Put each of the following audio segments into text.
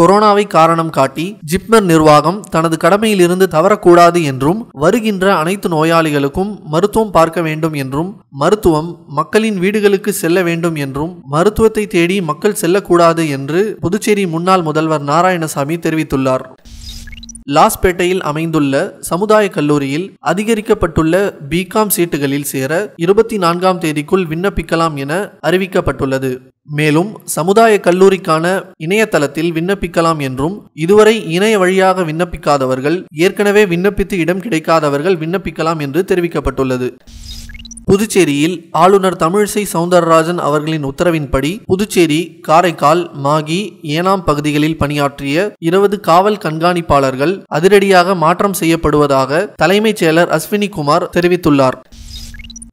கொரோனாவை காரணம் காட்டி ஜிப்மர் நிர்வாகம் தனது கடமையிலிருந்து தவறக்கூடாது என்றும் வருகின்ற அனைத்து நோயாளிகளுக்கும் மருத்துவம் பார்க்க வேண்டும் என்றும் மருத்துவம் மக்களின் வீடுகளுக்கு செல்ல வேண்டும் என்றும் மருத்துவத்தை தேடி மக்கள் செல்லக்கூடாது என்று புதுச்சேரி முன்னாள் முதல்வர் நாராயணசாமி தெரிவித்துள்ளார் லாஸ்பேட்டையில் அமைந்துள்ள சமுதாய கல்லூரியில் அதிகரிக்கப்பட்டுள்ள பிகாம் சீட்டுகளில் சேர இருபத்தி நான்காம் தேதிக்குள் விண்ணப்பிக்கலாம் என அறிவிக்கப்பட்டுள்ளது மேலும் சமுதாய கல்லூரிக்கான இணையதளத்தில் விண்ணப்பிக்கலாம் என்றும் இதுவரை இணைய வழியாக விண்ணப்பிக்காதவர்கள் ஏற்கனவே விண்ணப்பித்து இடம் கிடைக்காதவர்கள் விண்ணப்பிக்கலாம் என்று தெரிவிக்கப்பட்டுள்ளது புதுச்சேரியில் ஆளுநர் தமிழிசை சவுந்தரராஜன் அவர்களின் உத்தரவின்படி புதுச்சேரி காரைக்கால் மாகி ஏனாம் பகுதிகளில் பணியாற்றிய இருபது காவல் கண்காணிப்பாளர்கள் அதிரடியாக மாற்றம் செய்யப்படுவதாக தலைமைச் செயலர் அஸ்வினி குமார் தெரிவித்துள்ளார்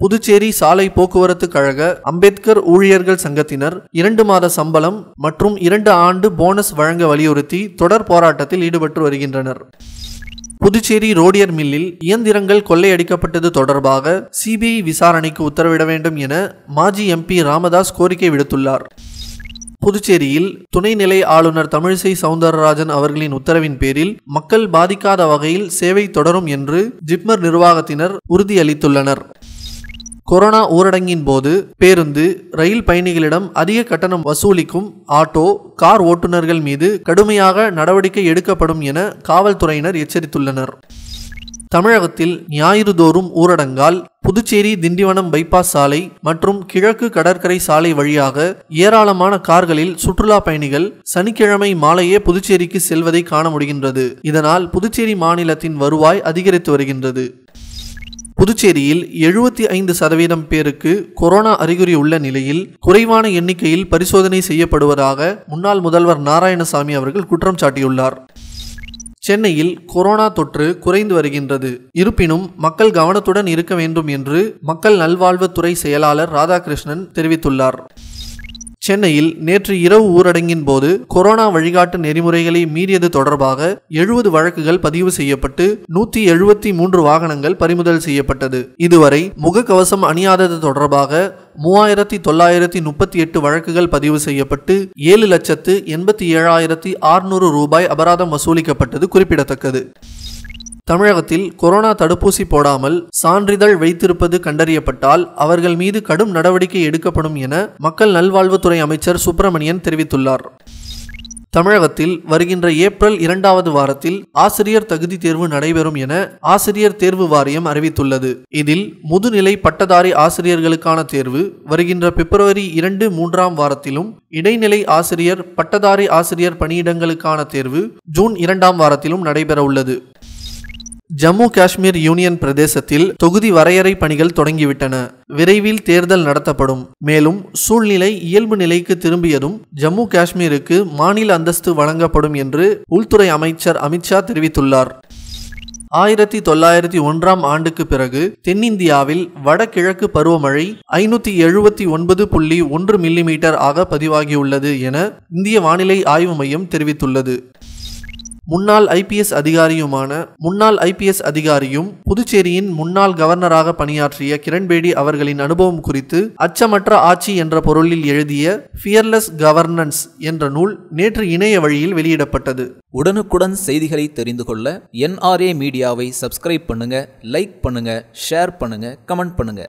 புதுச்சேரி சாலை போக்குவரத்து கழக அம்பேத்கர் ஊழியர்கள் சங்கத்தினர் இரண்டு மாத சம்பளம் மற்றும் இரண்டு ஆண்டு போனஸ் வழங்க வலியுறுத்தி தொடர் போராட்டத்தில் ஈடுபட்டு வருகின்றனர் புதுச்சேரி ரோடியர் மில்லில் இயந்திரங்கள் கொள்ளையடிக்கப்பட்டது தொடர்பாக சிபிஐ விசாரணைக்கு உத்தரவிட வேண்டும் என மாஜி எம்பி ராமதாஸ் கோரிக்கை விடுத்துள்ளார் புதுச்சேரியில் துணைநிலை ஆளுநர் தமிழிசை சவுந்தரராஜன் அவர்களின் உத்தரவின் பேரில் மக்கள் பாதிக்காத வகையில் சேவை தொடரும் என்று ஜிப்மர் நிர்வாகத்தினர் உறுதியளித்துள்ளனர் கொரோனா ஊரடங்கின் போது பேருந்து ரயில் பயணிகளிடம் அதிக கட்டணம் வசூலிக்கும் ஆட்டோ கார் ஓட்டுநர்கள் மீது கடுமையாக நடவடிக்கை எடுக்கப்படும் என காவல்துறையினர் எச்சரித்துள்ளனர் தமிழகத்தில் ஞாயிறுதோறும் ஊரடங்கால் புதுச்சேரி திண்டிவனம் பைபாஸ் சாலை மற்றும் கிழக்கு கடற்கரை சாலை வழியாக ஏராளமான கார்களில் சுற்றுலா பயணிகள் சனிக்கிழமை மாலையே புதுச்சேரிக்கு செல்வதை காண முடிகின்றது இதனால் புதுச்சேரி மாநிலத்தின் வருவாய் அதிகரித்து வருகின்றது புதுச்சேரியில் எழுபத்தி ஐந்து சதவீதம் பேருக்கு கொரோனா அறிகுறி உள்ள நிலையில் குறைவான எண்ணிக்கையில் பரிசோதனை செய்யப்படுவதாக முன்னாள் முதல்வர் நாராயணசாமி அவர்கள் குற்றம் சாட்டியுள்ளார் சென்னையில் கொரோனா தொற்று குறைந்து வருகின்றது இருப்பினும் மக்கள் கவனத்துடன் இருக்க வேண்டும் என்று மக்கள் நல்வாழ்வுத்துறை செயலாளர் ராதாகிருஷ்ணன் தெரிவித்துள்ளார் சென்னையில் நேற்று இரவு ஊரடங்கின் போது கொரோனா வழிகாட்டு நெறிமுறைகளை மீறியது தொடர்பாக எழுபது வழக்குகள் பதிவு செய்யப்பட்டு நூத்தி எழுபத்தி மூன்று வாகனங்கள் பறிமுதல் செய்யப்பட்டது இதுவரை முகக்கவசம் அணியாதது தொடர்பாக மூவாயிரத்தி தொள்ளாயிரத்தி முப்பத்தி எட்டு வழக்குகள் பதிவு செய்யப்பட்டு ஏழு லட்சத்து எண்பத்தி ஏழாயிரத்தி ஆறுநூறு ரூபாய் அபராதம் வசூலிக்கப்பட்டது குறிப்பிடத்தக்கது தமிழகத்தில் கொரோனா தடுப்பூசி போடாமல் சான்றிதழ் வைத்திருப்பது கண்டறியப்பட்டால் அவர்கள் மீது கடும் நடவடிக்கை எடுக்கப்படும் என மக்கள் நல்வாழ்வுத்துறை அமைச்சர் சுப்பிரமணியன் தெரிவித்துள்ளார் தமிழகத்தில் வருகின்ற ஏப்ரல் இரண்டாவது வாரத்தில் ஆசிரியர் தகுதி தேர்வு நடைபெறும் என ஆசிரியர் தேர்வு வாரியம் அறிவித்துள்ளது இதில் முதுநிலை பட்டதாரி ஆசிரியர்களுக்கான தேர்வு வருகின்ற பிப்ரவரி இரண்டு மூன்றாம் வாரத்திலும் இடைநிலை ஆசிரியர் பட்டதாரி ஆசிரியர் பணியிடங்களுக்கான தேர்வு ஜூன் இரண்டாம் வாரத்திலும் நடைபெற உள்ளது ஜம்மு காஷ்மீர் யூனியன் பிரதேசத்தில் தொகுதி வரையறை பணிகள் தொடங்கிவிட்டன விரைவில் தேர்தல் நடத்தப்படும் மேலும் சூழ்நிலை இயல்பு நிலைக்கு திரும்பியதும் ஜம்மு காஷ்மீருக்கு மாநில அந்தஸ்து வழங்கப்படும் என்று உள்துறை அமைச்சர் அமித்ஷா தெரிவித்துள்ளார் ஆயிரத்தி தொள்ளாயிரத்தி ஒன்றாம் ஆண்டுக்கு பிறகு தென்னிந்தியாவில் வடகிழக்கு பருவமழை ஐநூற்றி எழுபத்தி ஒன்பது புள்ளி ஒன்று மில்லிமீட்டர் ஆக பதிவாகியுள்ளது என இந்திய வானிலை ஆய்வு மையம் தெரிவித்துள்ளது முன்னாள் ஐபிஎஸ் அதிகாரியுமான முன்னாள் ஐபிஎஸ் அதிகாரியும் புதுச்சேரியின் முன்னாள் கவர்னராக பணியாற்றிய கிரண்பேடி அவர்களின் அனுபவம் குறித்து அச்சமற்ற ஆட்சி என்ற பொருளில் எழுதிய ஃபியர்லெஸ் கவர்னன்ஸ் என்ற நூல் நேற்று இணைய வழியில் வெளியிடப்பட்டது உடனுக்குடன் செய்திகளை தெரிந்து கொள்ள என்ஆர்ஏ மீடியாவை சப்ஸ்கிரைப் பண்ணுங்க லைக் பண்ணுங்க ஷேர் பண்ணுங்க கமெண்ட் பண்ணுங்க